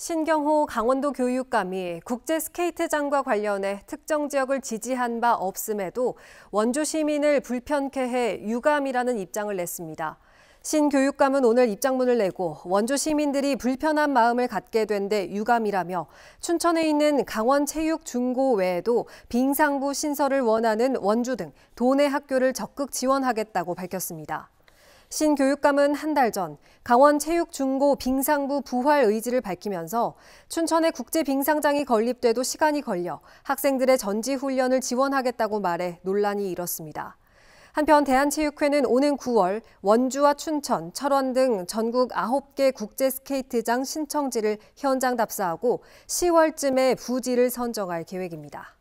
신경호 강원도 교육감이 국제 스케이트장과 관련해 특정 지역을 지지한 바 없음에도 원주 시민을 불편케 해 유감이라는 입장을 냈습니다. 신 교육감은 오늘 입장문을 내고 원주 시민들이 불편한 마음을 갖게 된 데 유감이라며 춘천에 있는 강원체육중고 외에도 빙상부 신설을 원하는 원주 등 도내 학교를 적극 지원하겠다고 밝혔습니다. 신 교육감은 한 달 전 강원 체육중고 빙상부 부활 의지를 밝히면서 춘천에 국제 빙상장이 건립돼도 시간이 걸려 학생들의 전지 훈련을 지원하겠다고 말해 논란이 일었습니다. 한편 대한체육회는 오는 9월 원주와 춘천, 철원 등 전국 9개 국제 스케이트장 신청지를 현장 답사하고 10월쯤에 부지를 선정할 계획입니다.